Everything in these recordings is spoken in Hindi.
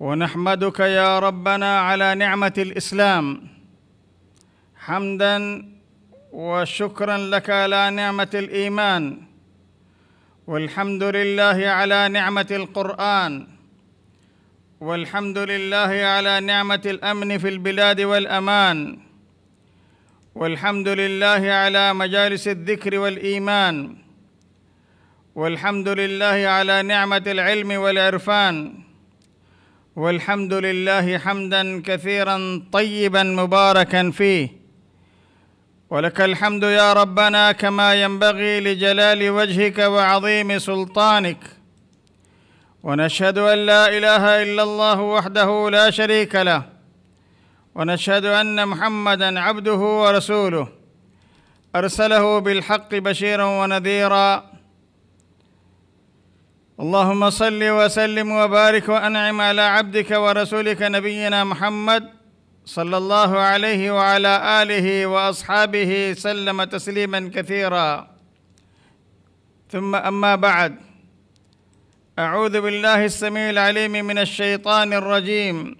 ونحمدك يا ربنا على نعمه الاسلام حمدا وشكرا لك على نعمه الايمان والحمد لله على نعمه القران والحمد لله على نعمه الامن في البلاد والامان والحمد لله على مجالس الذكر والايمان والحمد لله على نعمه العلم والعرفان والحمد لله حمدا كثيرا طيبا مباركا فيه ولك الحمد يا ربنا كما ينبغي لجلال وجهك وعظيم سلطانك ونشهد ان لا اله الا الله وحده لا شريك له ونشهد ان محمدا عبده ورسوله ارسله بالحق بشيرا ونذيرا اللهم صل وسلم وبارك وانعم على عبدك ورسولك نبينا محمد صلى الله عليه وعلى اله واصحابه سلم تسليما كثيرا ثم اما بعد اعوذ بالله السميع العليم من الشيطان الرجيم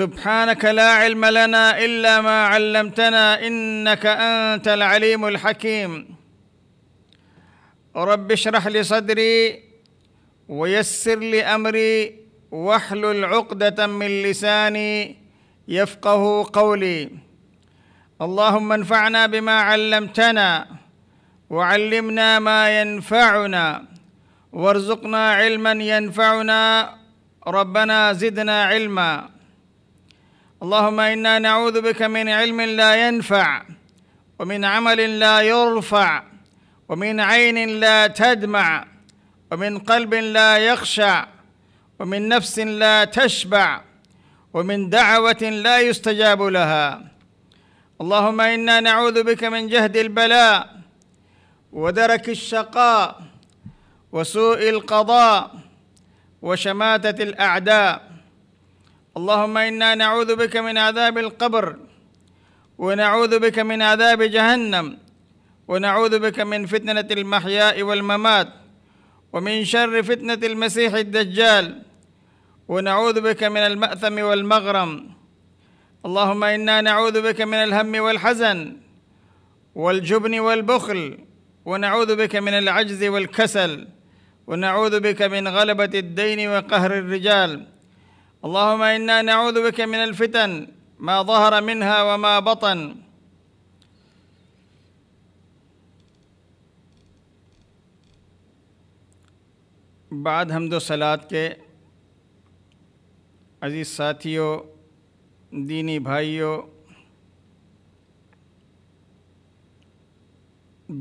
سبحانك لا علم لنا الا ما علمتنا انك انت العليم الحكيم رب اشرح لي صدري ويسر لي امري واحلل عقده من لساني يفقه قولي اللهم انفعنا بما علمتنا وعلمنا ما ينفعنا وارزقنا علما ينفعنا ربنا زدنا علما اللهم انا نعوذ بك من علم لا ينفع ومن عمل لا يرفع ومن عين لا تدمع ومن قلب لا يخشع ومن نفس لا تشبع ومن دعوه لا يستجاب لها اللهم انا نعوذ بك من جهد البلاء ودرك الشقاء وسوء القضاء وشماته الاعداء اللهم انا نعوذ بك من عذاب القبر ونعوذ بك من عذاب جهنم ونعوذ بك من فتنه المحياء والممات ومن شر فتنه المسيح الدجال ونعوذ بك من الماثم والمغرم اللهم انا نعوذ بك من الهم والحزن والجبن والبخل ونعوذ بك من العجز والكسل ونعوذ بك من غلبه الدين وقهر الرجال اللهم انا نعوذ بك من الفتن ما ظهر منها وما بطن بعد حمد و बाद کے عزیز के دینی साथियों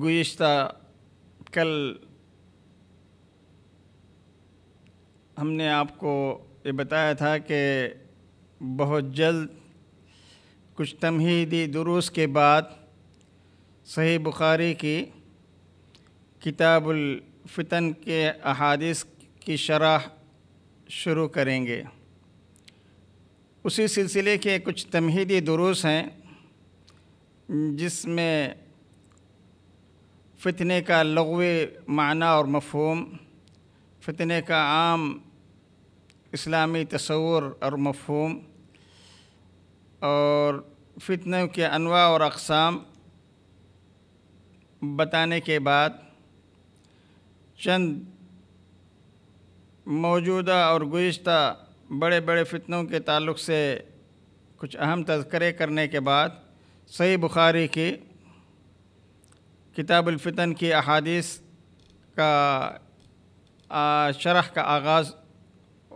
گزشتہ کل ہم نے آپ کو ये बताया था कि बहुत जल्द कुछ तमहीदी दुरुस के बाद सही बुखारी की फितन के अहादिस की शराह शुरू करेंगे उसी सिलसिले के कुछ तमहीदी दुरुस हैं जिसमें फ़ितने का लगवे माना और मफहम फ़ितने का आम इस्लामी तस्वूर और मफहम और फितने के अनवा और अकसाम बताने के बाद चंद मौजूदा और गुज्त बड़े बड़े फितनों के ताल्लुक से कुछ अहम तस्करे करने के बाद सही बुखारी की किताबुलफ़ितन की अहादीस का शरह का आगाज़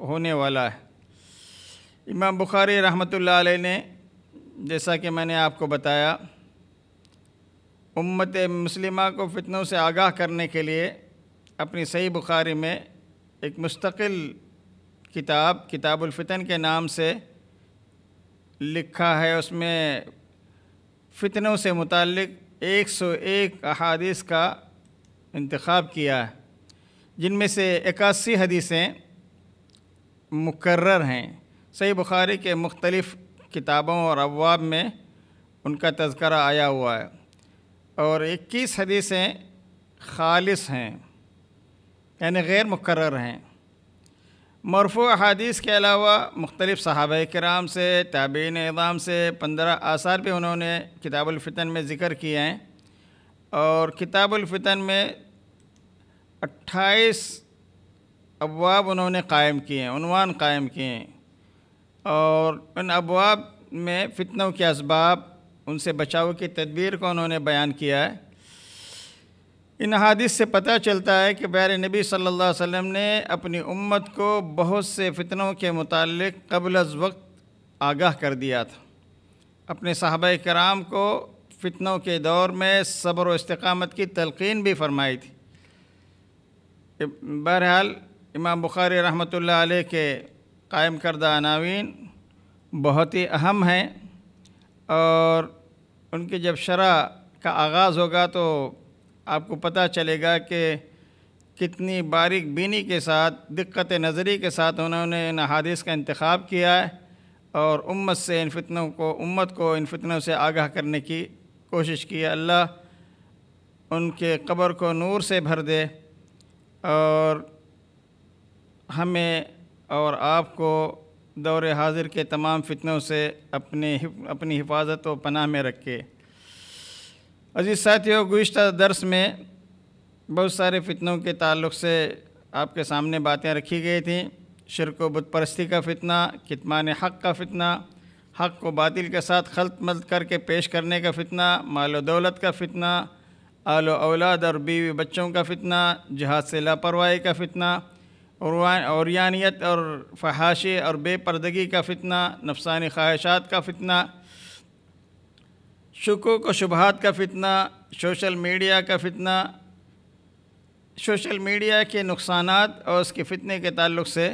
होने वाला है इमाम बुखारी रहमत ने जैसा कि मैंने आपको बताया उम्मत मुस्लिमा को फितनों से आगाह करने के लिए अपनी सही बुखारी में एक मुस्तकिल किताब फितन के नाम से लिखा है उसमें फितनों से मुतक एक सौ एक अहादीस का इंतखब किया है जिनमें से इक्यासी हदीसें मुकर्र हैं सही बुखारी के मुख्तलिफ़ किताबों और अवाब में उनका तस्करा आया हुआ है और इक्कीस हदीसें खालिस हैं यानी गैर मुकर्र हैं मरफू हदीस के अलावा मुख्तलिफ़ साहब कराम से ताबीन इज़ाम से पंद्रह आसार भी उन्होंने किताबुलफ़ितन में ज़िक्र किए हैं और किताबुलफ़ितन में अट्ठाईस अबवाब उन्होंने कायम किए हैं उनवान कायम किए हैं और उन अबवाब में फ़ितनों के इसबाब उनसे बचाव की तदबीर को उन्होंने बयान किया है इन हादिस से पता चलता है कि बैर नबी सल्लल्लाहु अलैहि वसल्लम ने अपनी उम्मत को बहुत से फितनों के मुतालिक कबल अज वक्त आगाह कर दिया था अपने साहब कराम को फितनों के दौर में सब्र व की तलकिन भी फरमाई थी बहरहाल इमाम बुखारी रहमत आल के कायम करदा अनावीन बहुत ही अहम हैं और उनकी जब शरा का आगाज़ होगा तो आपको पता चलेगा कि कितनी बारीक बीनी के साथ दिक्कत नज़री के साथ उन्होंने इन हादिस का इंतखब किया है और उम्मत से इन फितनों को उम्मत को इन फितनों से आगाह करने की कोशिश की है अल्लाह उनके कब्र को नूर से भर दे और हमें और आपको दौर हाजिर के तमाम फितनों से अपने अपनी हिफाजत व पनाह में रखे अजीज़ साथियों गुज्त दर्स में बहुत सारे फितनों के ताल्लुक से आपके सामने बातें रखी गई थी शिरक व बुतपरस्ती का फितना कितमान हक़ का फितना हक़ को बातिल के साथ खलत मलत करके पेश करने का फितना माल दौलत का फितना आलो औलाद और बीवी बच्चों का फितना जहाज से लापरवाही का फितना और यानियत और फहाशे और बेपर्दगी का फितना नफसानी ख्वाहिशात का फितना शकूक व शुबहत का फितना सोशल मीडिया का फितना सोशल मीडिया के नुकसान और उसके फितने के ताल्लुक से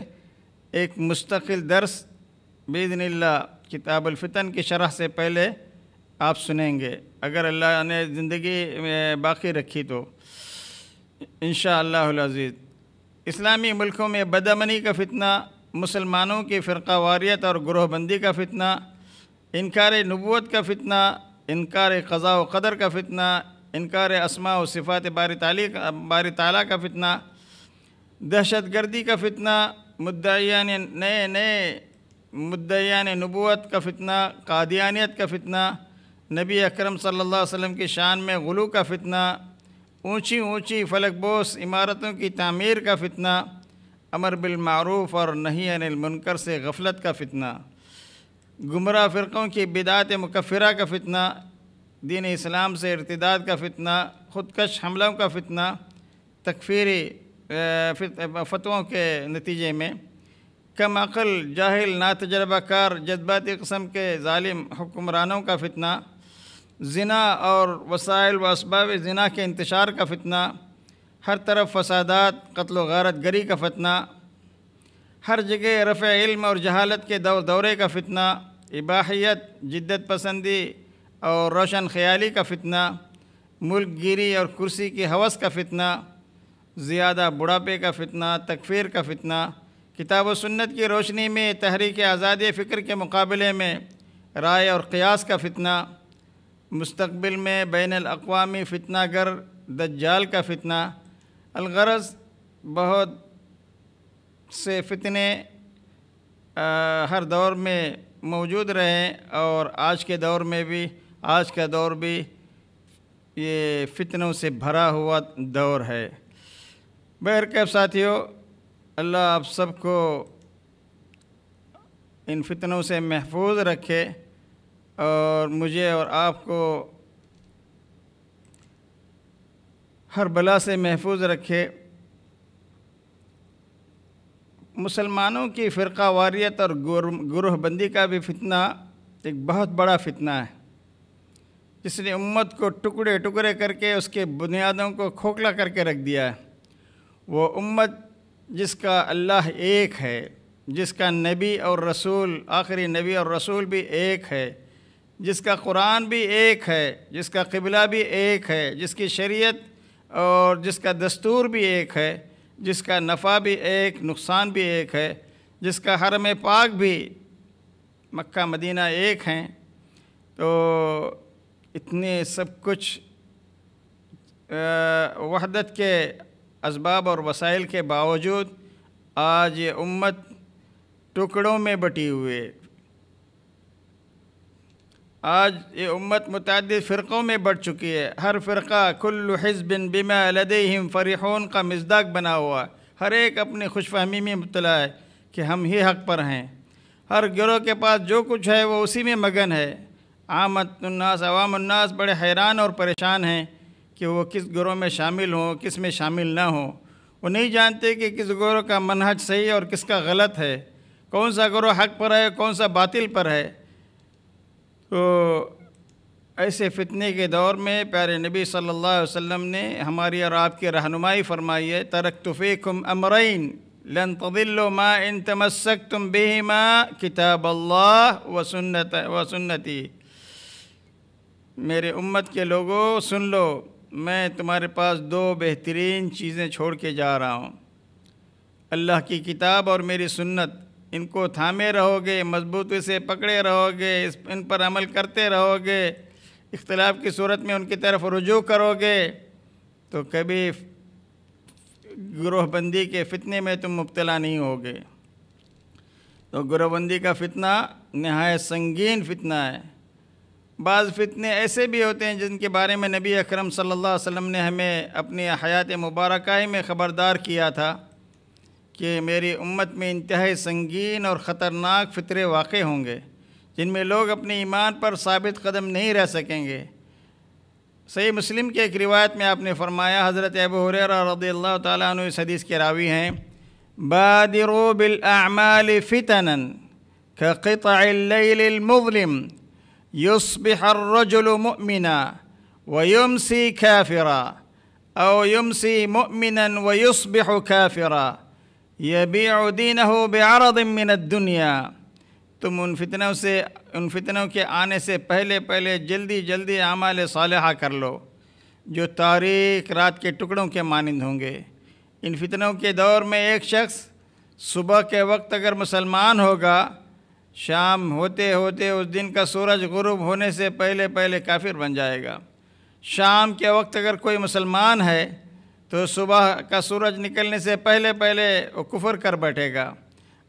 एक मुस्तकिल दर्स बेदनल्ला फितन की शरह से पहले आप सुनेंगे अगर अल्लाह ने ज़िंदगी बाकी रखी तो इन शाज़ीज़ इस्लामी मुल्कों में बदमनी का फितना मुसलमानों की फ़िरका और ग्रोहबंदी का फितना इनकार नबूत का फितना इनकार क़ज़ा व क़दर का फितना इनकार असमा व सिफ़ात बार ताली बार ताली का फितना दहशत गर्दी का फितना मुद्दयान नए नए मुद्दयान नबूत का फितना कादियानियत का फितना नबी अकरम सल्लल्लाहु अलैहि वसल्लम की शान में गलू का फितना ऊंची ऊंची फलकबोस इमारतों की तमीर का फितना अमर बिलमूफ़ और नहीं अनिल मुनकर से गफलत का फितना गुमराह फ़िरक़ों की बिदात मुकफ़रा का फितना दीन इस्लाम से इरतदाद का फितना ख़ुदकश हमलों का फितना तकफीरी फतवों के नतीजे में कम अक़ल जाहिल तजर्बाकार जज्बाती कस्म के ालिम हुक्मरानों का फितना जना और वसाइल व इसबाब जना के इंतशार का फितना हर तरफ फसादात कत्ल गारत गरी का फितना हर जगह रफ़ इल्म और जहालत के दौर दौरे का फितना इबाहियत जिद्दत पसंदी और रोशन ख्याली का फितना मुल्क गिरी और कुर्सी की हवस का फितना ज़्यादा बुढ़ापे का फितना तकफीर का फितना किताब व सुन्नत की रोशनी में तहरीक आज़ादी फ़िक्र के मुकाबले में राय और क़यास का फितना मुस्तबिल में बैन अवी फितना गर दज्जाल का फितना अलगरज बहुत से फितने हर दौर में मौजूद रहे और आज के दौर में भी आज का दौर भी ये फितनों से भरा हुआ दौर है बहरकब साथियों अल्लाह आप सबको इन फितनों से महफूज रखे और मुझे और आपको हर बला से महफूज रखे मुसलमानों की फ़िरका वारियत और गुरूबंदी का भी फितना एक बहुत बड़ा फितना है जिसने उम्मत को टुकड़े टुकड़े करके उसके बुनियादों को खोखला करके रख दिया है वो उम्मत जिसका अल्लाह एक है जिसका नबी और रसूल आखिरी नबी और रसूल भी एक है जिसका कुरान भी एक है जिसका किबला भी एक है जिसकी शरीयत और जिसका दस्तूर भी एक है जिसका नफ़ा भी एक नुकसान भी एक है जिसका हरम पाक भी मक्का मदीना एक हैं तो इतने सब कुछ वहदत के इसबाब और वसाइल के बावजूद आज ये उम्मत टुकड़ों में बटी हुई है आज ये उम्मत मुतद फ़िरक़ों में बढ़ चुकी है हर फ़िरका कुल्लु हिजबिन बिमा लदम फ़रीहून का मजदाक बना हुआ हर एक अपनी खुश फहमी में मुबला है कि हम ही हक पर हैं हर गिरोह के पास जो कुछ है वो उसी में मगन है आमतनास अवामनास बड़े हैरान और परेशान हैं कि वो किस गिरोह में शामिल हों किस में शामिल ना हों वो नहीं जानते कि किस गिरोह का मनहज सही और किसका गलत है कौन सा गिरोह हक पर है कौन सा बातिल पर है तो ऐसे फितने के दौर में प्यारे नबी सल्लल्लाहु अलैहि वसल्लम ने हमारी और आपकी रहनुमाई फरमाई है तरक तुफ़ीकुम अमरैन लन तदिल्लो मा इन तमस्क तुम बेहिमा किताब अल्लाह वसन्नत वसन्नति मेरे उम्मत के लोगों सुन लो मैं तुम्हारे पास दो बेहतरीन चीज़ें छोड़ के जा रहा हूँ अल्लाह की किताब और मेरी सुन्नत इनको थामे रहोगे मजबूती से पकड़े रहोगे इस इन पर अमल करते रहोगे इख्तलाफ की सूरत में उनकी तरफ रुजू करोगे तो कभी ग्रोहबंदी के फितने में तुम मुबतला नहीं होगे तो ग्रोहबंदी का फितना नहाय संगीन फितना है बाज़ फितने ऐसे भी होते हैं जिनके बारे में नबी अकरम सल्लल्लाहु अलैहि वसल्लम ने हमें अपनी हयात मुबारक में ख़बरदार किया था کہ میری امت میں انتہائی سنگین اور خطرناک فطرے واقع ہوں گے جن میں لوگ اپنے ایمان پر ثابت قدم نہیں رہ سکیں گے صحیح مسلم کے ایک روایت میں آپ نے فرمایا حضرت ابو حریرہ رضی اللہ تعالیٰ عنہ اس حدیث کے راوی ہیں بادروا بالاعمال فتنا كقطع الليل المظلم يصبح الرجل مؤمنا ويمسي كافرا او يمسي مؤمنا ويصبح كافرا यबीउ दीनहु बेआरद मिन दुनिया तुम उन फितनों से उन फितनों के आने से पहले पहले जल्दी जल्दी आमाल साल कर लो जो तारीख रात के टुकड़ों के मानंद होंगे इन फितनों के दौर में एक शख्स सुबह के वक्त अगर मुसलमान होगा शाम होते होते उस दिन का सूरज गुरूब होने से पहले पहले काफिर बन जाएगा शाम के वक्त अगर कोई मुसलमान है तो सुबह का सूरज निकलने से पहले पहले वो कुफर कर बैठेगा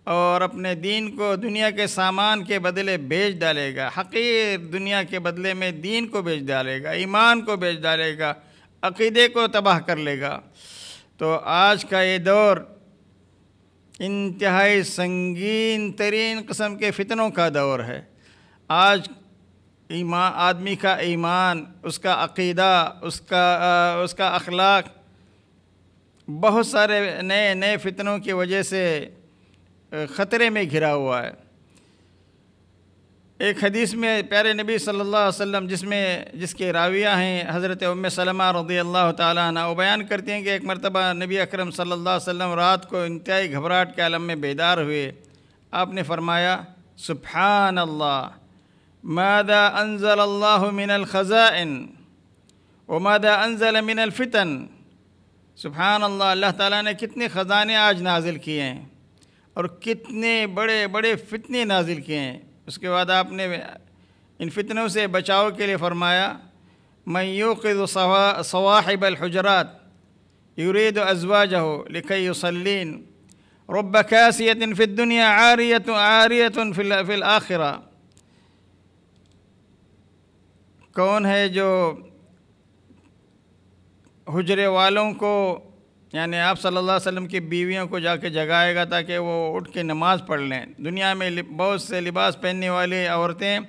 और अपने दीन को दुनिया के सामान के बदले बेच डालेगा हकीर दुनिया के बदले में दीन को बेच डालेगा ईमान को बेच डालेगा अकीदे को तबाह कर लेगा तो आज का ये दौर इंतहाई संगीन तरीन कस्म के फितनों का दौर है आज ईमान आदमी का ईमान उसका अकीदा उसका आ, उसका अखलाक बहुत सारे नए नए फितनों की वजह से ख़तरे में घिरा हुआ है एक हदीस में प्यारे नबी सल्लल्लाहु अलैहि वसल्लम जिसमें जिसके राविया हैं हज़रत उम सलमा रदी अल्लाह ताली बयान करती हैं कि एक मरतबा नबी अकरम सल्लल्लाहु अलैहि वसल्लम रात को इंतहाई घबराहट के आलम में बेदार हुए आपने फरमाया सुफान अल्लाह मादा अनजल अल्लाह मिनल ख़ज़ाइन व मादा अनजल मिनल फ़ितन सुबहान अल्लाह अल्लाह ताला ने कितने ख़जाने आज नाजिल किए हैं और कितने बड़े बड़े फितने नाजिल किए हैं उसके बाद आपने इन फितनों से बचाव के लिए फ़रमाया मैयूक़ सवाहिब हजरात यूरेद अजवा जहो लिखसलिन रब कैसियत फ़िदुनिया आरियत आरियत फ़िल आखिरा कौन है जो हजरे वालों को यानी आप सल्लल्लाहु अलैहि वसल्लम की बीवियों को जाके जगाएगा ताकि वो उठ के नमाज़ पढ़ लें दुनिया में बहुत से लिबास पहनने वाली औरतें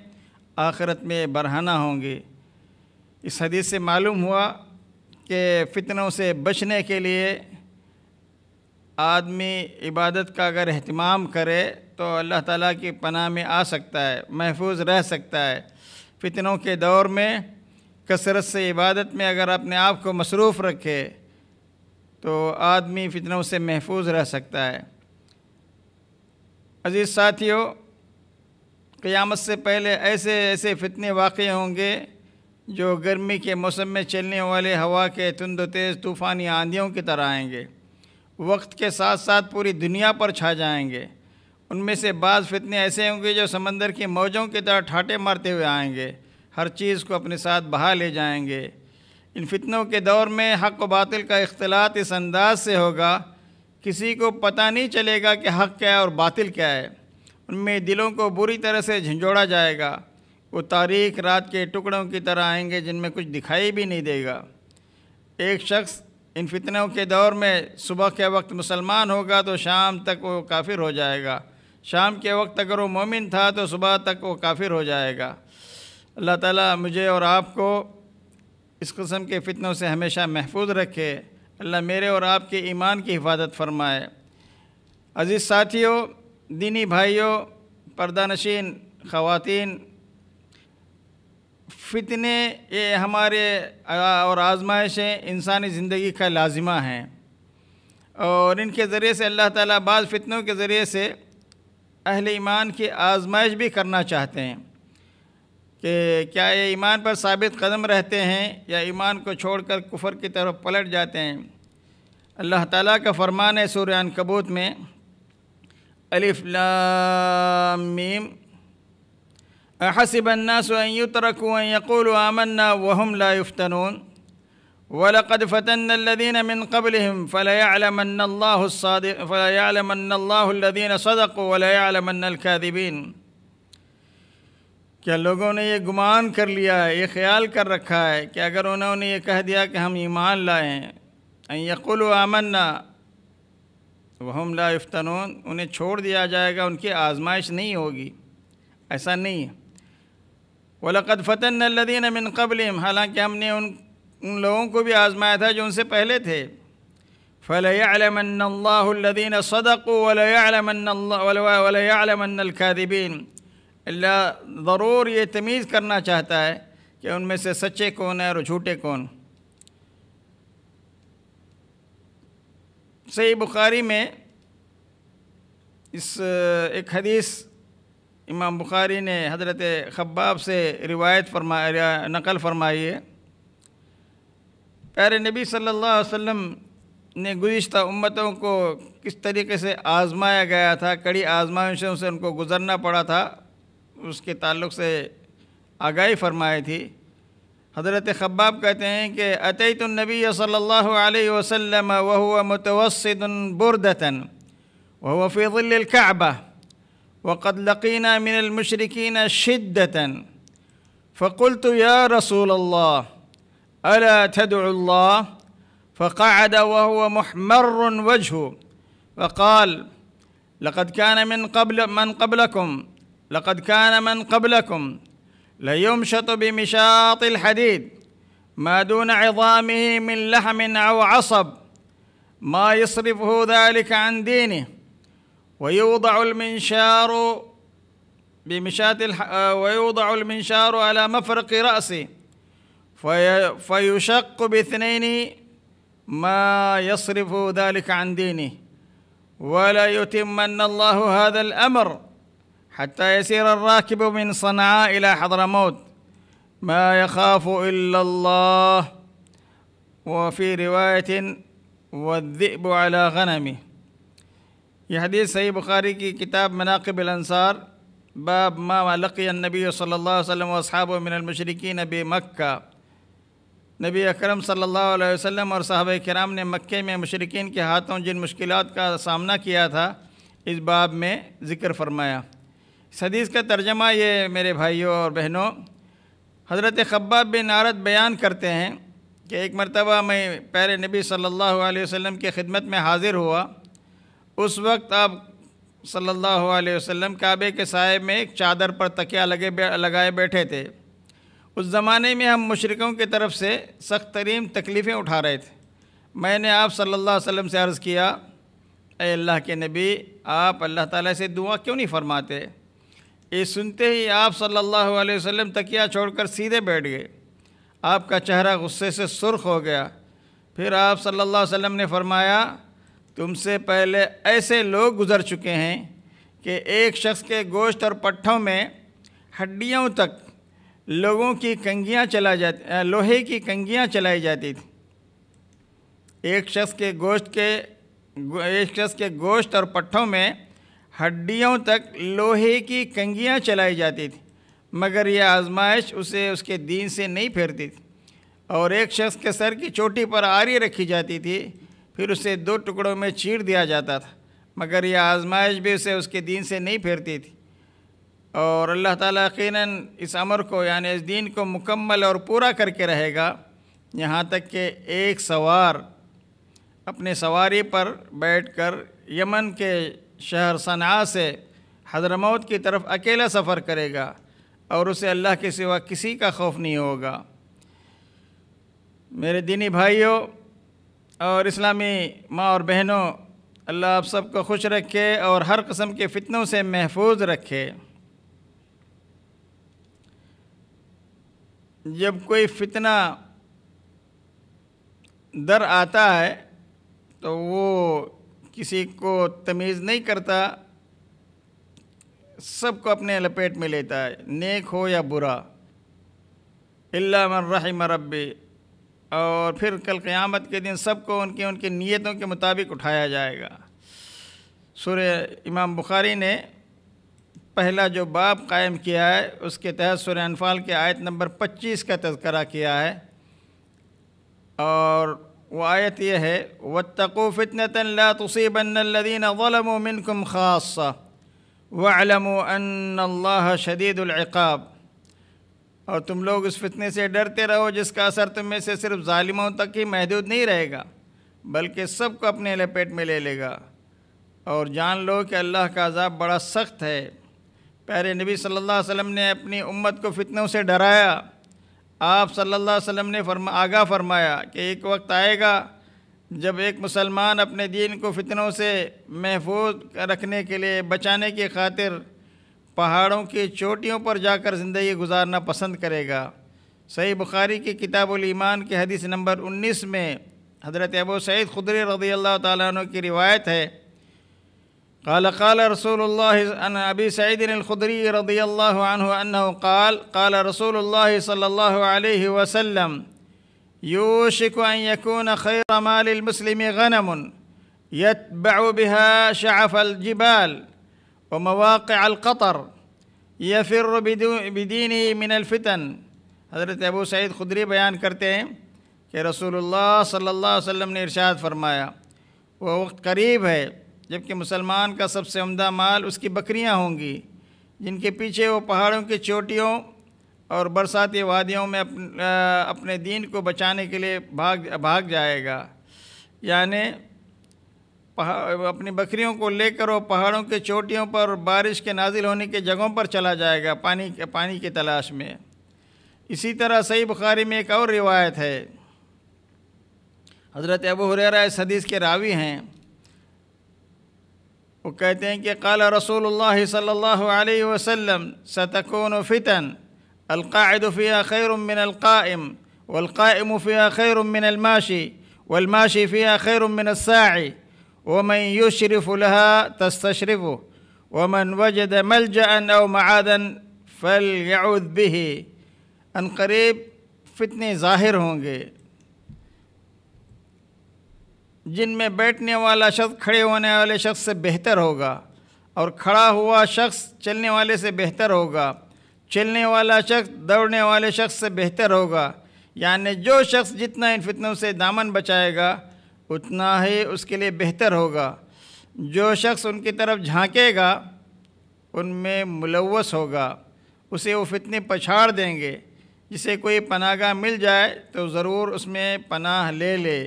आखिरत में बरहाना होंगी इस हदीस से मालूम हुआ कि फितनों से बचने के लिए आदमी इबादत का अगर अहतमाम करे तो अल्लाह ताला की पनाह में आ सकता है महफूज रह सकता है फितनों के दौर में कसरत से इबादत में अगर अपने आप को मसरूफ़ रखे तो आदमी फितनों से महफूज रह सकता है अजीज़ साथियों क़यामत से पहले ऐसे ऐसे फितने वाक़ होंगे जो गर्मी के मौसम में चलने वाले हवा के तुंद तेज़ तूफ़ानी आंधियों की तरह आएंगे वक्त के साथ साथ पूरी दुनिया पर छा जाएंगे उनमें से बाज़ फितने ऐसे होंगे जो समंदर की मौजों की तरह ठाटे मारते हुए आएंगे हर चीज़ को अपने साथ बहा ले जाएंगे इन फितनों के दौर में हक़ व बातिल का अख्तिलात इस अंदाज से होगा किसी को पता नहीं चलेगा कि हक़ क्या है और बातिल क्या है उनमें दिलों को बुरी तरह से झंझोड़ा जाएगा वो तारीख रात के टुकड़ों की तरह आएंगे जिनमें कुछ दिखाई भी नहीं देगा एक शख्स इन फितनों के दौर में सुबह के वक्त मुसलमान होगा तो शाम तक वो काफिर हो जाएगा शाम के वक्त अगर वो मोमिन था तो सुबह तक वो काफिर हो जाएगा अल्लाह ताला मुझे और आपको इस कस्म के फितनों से हमेशा महफूज रखे अल्लाह मेरे और आपके ईमान की हिफाजत फरमाए अज़ीज़ साथियों दीनी भाइयों नशीन ख़वान फितने ये हमारे और आजमाइशें इंसानी ज़िंदगी का लाजिमा हैं और इनके ज़रिए से अल्लाह ताला बाज़ फितनों के ज़रिए से अहल ईमान की आजमाइश भी करना चाहते हैं कि क्या ये ईमान पर साबित कदम रहते हैं या ईमान को छोड़कर कुफर की तरफ पलट जाते हैं अल्लाह ताला का फरमान है सूर्य कबूत में अलिफ लामीम हसबन्नासरकूल आमन्ना वहम लाफ्तनून वलकद फ़तन लदीन मिन कबलम फ़लमल्ला फ़लमल्लादीन सदक वलमनदिबीन क्या लोगों ने ये गुमान कर लिया है ये ख्याल कर रखा है कि अगर उन्होंने ये कह दिया कि हम ईमान लाए हैं यकुल आमन्ना तो वहम ला उन्हें छोड़ दिया जाएगा उनकी आजमाइश नहीं होगी ऐसा नहीं है वलक़द फ़तन लदीन मिन कबलम हालांकि हमने उन उन लोगों को भी आजमाया था जो उनसे पहले थे फ़लमदीन सदक वलमन अल्लाह ज़रूर ये तमीज़ करना चाहता है कि उनमें से सच्चे कौन है और झूठे कौन सही बुखारी में इस एक हदीस इमाम बुखारी ने हज़रत खब्बाब से रिवायत फरमा नकल फरमाई है प्यारे नबी सल्लल्लाहु अलैहि वसल्लम ने गुज्त उम्मतों को किस तरीके से आज़माया गया था कड़ी आजमाइशों से उनको गुज़रना पड़ा था اس کے تعلق سے آگاہی فرمائی تھی حضرت خباب کہتے ہیں کہ اتیت النبی صلی اللہ علیہ وسلم وهو متوسد بردتا وهو في ظل الكعبة وقد لقينا من المشركين شدة فقلت يا رسول الله ألا تدعو الله فقعد وهو محمر وجهه وقال لقد كان من قبل من قبلكم لقد كان من قبلكم ليمشط بمشاط الحديد ما دون عظامه من لحم او عصب ما يصرفه ذلك عن دينه ويوضع المنشار بمشاط الح... آه، ويوضع المنشار على مفرق رأسه في... فيشق باثنين ما يصرف ذلك عن دينه ولا يتمن الله هذا الأمر حتى يسير الراكب من صنعاء إلى حضرموت ما يخاف إلا الله وفي رواية والذئب على غنمه يحديث حديث صحيح البخاري في كتاب مناقب الأنصار باب ما لقي النبي صلى الله عليه وسلم وأصحابه من المشركين بمكة نبی اکرم صلی اللہ علیہ وسلم اور صحابہ کرام نے مکے میں مشرقین کے ہاتھوں جن مشکلات کا سامنا کیا تھا اس باب میں ذکر فرمایا इस हदीस का तर्जमा ये मेरे भाइयों और बहनों हज़रत खब्बाब बिन आरत बयान करते हैं कि एक मरतबा मैं पैर नबी सल्लल्लाहु अलैहि वसल्लम की खिदमत में हाज़िर हुआ उस वक्त आप सल्लल्लाहु अलैहि वसल्लम काबे के साय में एक चादर पर तकिया लगे लगाए बैठे थे उस ज़माने में हम मशरक़ों की तरफ से सख्त तरीन तकलीफ़ें उठा रहे थे मैंने आप सल्लल्लाहु अलैहि वसल्लम से अर्ज़ किया अल्लाह के नबी आप अल्लाह ताला से दुआ क्यों नहीं फरमाते ये सुनते ही आप सल्लल्लाहु अलैहि वसल्लम तकिया छोड़कर सीधे बैठ गए आपका चेहरा गुस्से से सुर्ख हो गया फिर आप सल्लल्लाहु अलैहि वसल्लम ने फरमाया तुमसे पहले ऐसे लोग गुज़र चुके हैं कि एक शख्स के गोश्त और पट्ठों में हड्डियों तक लोगों की कंगियाँ चला जाती लोहे की कंगियाँ चलाई जाती थी एक शख्स के गोश्त के एक शख्स के गोश्त और पट्ठों में हड्डियों तक लोहे की कंगियाँ चलाई जाती थी मगर यह आजमाइश उसे उसके दीन से नहीं फेरती थी और एक शख्स के सर की चोटी पर आरी रखी जाती थी फिर उसे दो टुकड़ों में चीर दिया जाता था मगर यह आजमाइश भी उसे उसके दीन से नहीं फेरती थी और अल्लाह ताला यकीन इस अमर को यानी इस दीन को मुकम्मल और पूरा करके रहेगा यहाँ तक कि एक सवार अपने सवारी पर बैठकर यमन के शहर सना से हजरमौत की तरफ अकेला सफ़र करेगा और उसे अल्लाह के सिवा किसी का खौफ नहीं होगा मेरे दीनी भाइयों और इस्लामी माँ और बहनों अल्लाह आप सबको खुश रखे और हर कस्म के फितनों से महफूज रखे जब कोई फितना दर आता है तो वो किसी को तमीज़ नहीं करता सबको अपने लपेट में लेता है नेक हो या बुरा इलाम रबी और फिर कल क़यामत के दिन सबको उनके उनके नीयतों के मुताबिक उठाया जाएगा सूर्य इमाम बुखारी ने पहला जो बाब कायम किया है उसके तहत सूर्य अनफाल के आयत नंबर 25 का तस्करा किया है और वो आयत यह है व फ़ितनतला तुसीबन खास ख़ासा वलमल्ला शदीदुल्क़ाब और तुम लोग उस फितने से डरते रहो जिसका असर तुम में से सिर्फ ालिमों तक ही महदूद नहीं रहेगा बल्कि सबको अपने लपेट में ले लेगा और जान लो कि अल्लाह का अजाब बड़ा सख्त है प्यारे नबी सल्लल्लाहु अलैहि वसल्लम ने अपनी उम्मत को फितनों से डराया आप सल्लल्लाहु अलैहि वसल्लम ने फरमा आगा फरमाया कि एक वक्त आएगा जब एक मुसलमान अपने दीन को फितनों से महफूज रखने के लिए बचाने की खातिर पहाड़ों की चोटियों पर जाकर ज़िंदगी गुजारना पसंद करेगा सही बुखारी की किताबुल ईमान के हदीस नंबर 19 में हज़रत अबू सैद खुदरी रदी अल्लाह तु की रिवायत है قال قال رسول الله عن أبي سعيد الخدري رضي الله عنه أنه قال قال رسول الله صلى الله عليه وسلم يوشك أن يكون خير مال المسلم غنم يتبع بها شعف الجبال ومواقع القطر يفر بدينه من الفتن حضرت ابو سعيد خدری بيان کرتے ہیں کہ رسول الله صلى الله عليه وسلم نے ارشاد فرمایا وہ وقت قریب ہے जबकि मुसलमान का सबसे उम्दा माल उसकी बकरियां होंगी जिनके पीछे वो पहाड़ों की चोटियों और बरसाती वादियों में अपने अपने दीन को बचाने के लिए भाग भाग जाएगा यानि अपनी बकरियों को लेकर वो पहाड़ों के चोटियों पर बारिश के नाजिल होने के जगहों पर चला जाएगा पानी पानी की तलाश में इसी तरह सही बुखारी में एक और रिवायत है हज़रत अबू हुरैरा इस हदीस के रावी हैं ہیں کہ قال رسول اللہ صلی اللہ علیہ وسلم ستکون فتن القاعد فيها خير من القائم والقائم فيها خير من الماشي والماشي فيها خير من الساعي ومن يشرف لها تستشرفه ومن وجد ملجا او معادا فليعوذ به ان قريب فتنے ظاہر ہوں گے जिनमें बैठने वाला शख्स खड़े होने वाले शख्स से बेहतर होगा और खड़ा हुआ शख्स चलने वाले से बेहतर होगा चलने वाला शख्स दौड़ने वाले शख्स से बेहतर होगा यानी जो शख्स जितना इन फितनों से दामन बचाएगा उतना ही उसके लिए बेहतर होगा जो शख्स उनकी तरफ झांकेगा उनमें मुलवस होगा उसे वो फितने पछाड़ देंगे जिसे कोई पनागा मिल जाए तो ज़रूर उसमें पनाह ले ले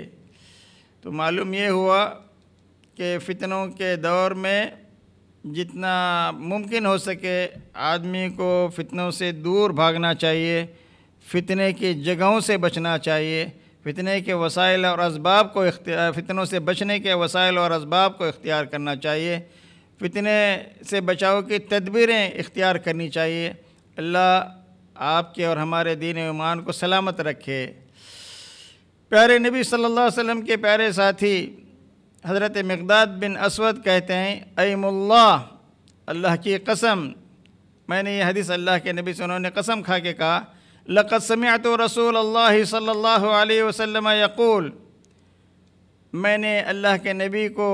तो मालूम ये हुआ कि फितनों के दौर में जितना मुमकिन हो सके आदमी को फितनों से दूर भागना चाहिए फितने की जगहों से बचना चाहिए फितने के वसाइल और इसबाब को फितनों से बचने के वसाइल और इसबाब को इख्तियार करना चाहिए फितने से बचाव की तदबीरें इख्तियार करनी चाहिए अल्लाह आपके और हमारे दीन ईमान को सलामत रखे प्यारे नबी सल्लल्लाहु अलैहि वसल्लम के प्यारे साथी हज़रत मकदाद बिन असवद कहते हैं अमल्ला अल्लाह की कसम मैंने ये हदीस अल्लाह के नबी से उन्होंने कसम खा के कहा लक़द समत रसूल अल्लाह सल्ला वसम यकूल मैंने अल्लाह के नबी को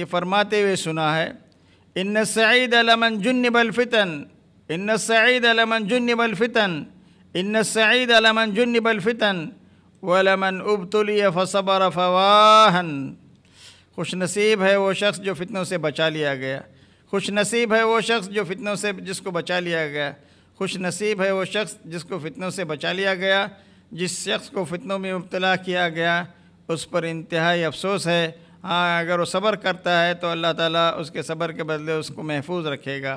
ये फरमाते हुए सुना है इन सईद अलमन जुन्नबलफ़ितन इन सईद अलमन जुन्नबलफ़ितन इन सईद अलमन जुन्नबलफ़ितन वलमन उबतुलिया फसबर फवाहन खुश नसीब है वो शख्स जो फितनों से बचा लिया गया खुश नसीब है वो शख्स जो फितनों से जिसको बचा लिया गया खुश नसीब है वो शख्स जिसको फितनों से बचा लिया गया जिस शख्स को फितनों में मुबला किया गया उस पर इंतहाई अफसोस है हाँ अगर वो सब्र करता है तो अल्लाह ताला उसके सब्र के बदले उसको महफूज रखेगा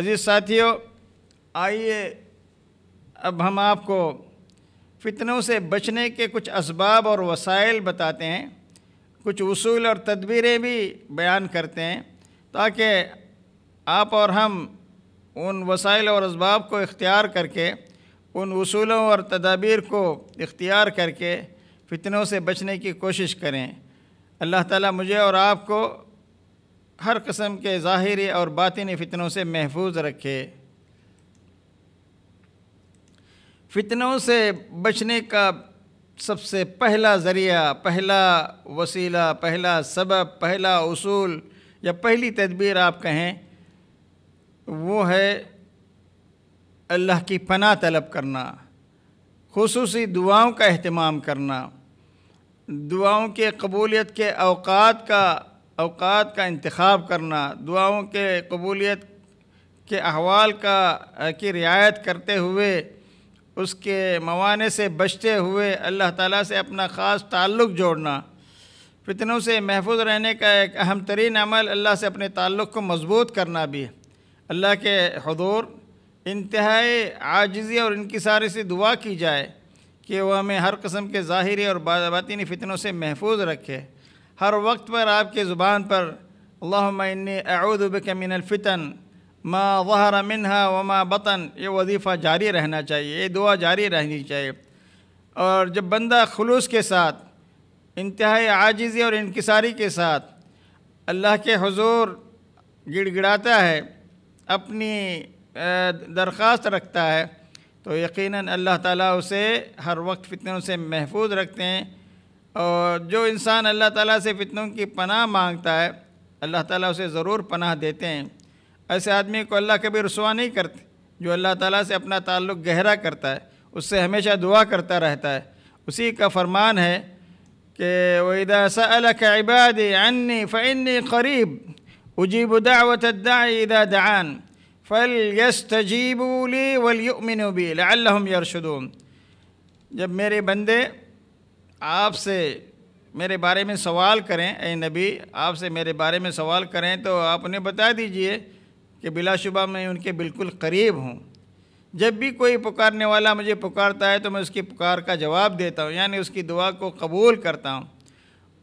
अजीज़ साथियों आइए अब हम आपको फितनों से बचने के कुछ इसबाब और वसाइल बताते हैं कुछ उसूल और तदबीरें भी बयान करते हैं ताकि आप और हम उन वसाइल और इसबाब को इख्तियार करके उन उसूलों और तदाबीर को इख्तियार करके फितनों से बचने की कोशिश करें अल्लाह ताला मुझे और आपको हर कस्म के ज़ाहरी और बातिनी फितनों से महफूज रखे फितनों से बचने का सबसे पहला ज़रिया पहला वसीला पहला सबब पहला उसूल या पहली तदबीर आप कहें वो है अल्लाह की पना तलब करना खसूस दुआओं का अहतमाम करना दुआओं के कबूलियत के अवकात का अवकात का इंतखब करना दुआओं के कबूलियत के अहवाल का की रियायत करते हुए उसके मवाने से बचते हुए अल्लाह ताला से अपना ख़ास ताल्लुक़ जोड़ना फितनों से महफूज रहने का एक अहम तरीन अमल अल्लाह से अपने ताल्लुक़ को मजबूत करना भी है अल्लाह के हदूर इंतहाई आजिज़ी और इनकसारी से दुआ की जाए कि वह हमें हर कस्म के ज़ाहरी और बातिनी फितनों से महफूज रखे हर वक्त पर आपके ज़ुबान पर अल्लाह मन्नी अऊदबिक माँ ظहर मिनहा व माँ बतन ये वजीफ़ा जारी रहना चाहिए ये दुआ जारी रहनी चाहिए और जब बंदा खलूस के साथ इंतहाई आजिज़ी और इनकसारी के साथ अल्लाह के हजूर गिड़गिड़ाता है अपनी दरख्वास्त रखता है तो यकीनन अल्लाह ताला उसे हर वक्त फितनों से महफूज रखते हैं और जो इंसान अल्लाह ताला से फितनों की पनाह मांगता है अल्लाह ताला उसे ज़रूर पनाह देते हैं ऐसे आदमी को अल्लाह कभी रसुआ नहीं करते जो अल्लाह ताला से अपना ताल्लुक़ गहरा करता है उससे हमेशा दुआ करता रहता है उसी का फरमान है कि वैदा सलक इबाद अन्नी फ़िन्नी करीब उजीब दावत दादा दान फल यस्तजीबूली वलयुमिनबी यरशदून जब मेरे बंदे आपसे मेरे बारे में सवाल करें ए नबी आपसे मेरे बारे में सवाल करें तो आप उन्हें बता दीजिए कि बिलाशुबा मैं उनके बिल्कुल करीब हूँ जब भी कोई पुकारने वाला मुझे पुकारता है तो मैं उसकी पुकार का जवाब देता हूँ यानी उसकी दुआ को कबूल करता हूँ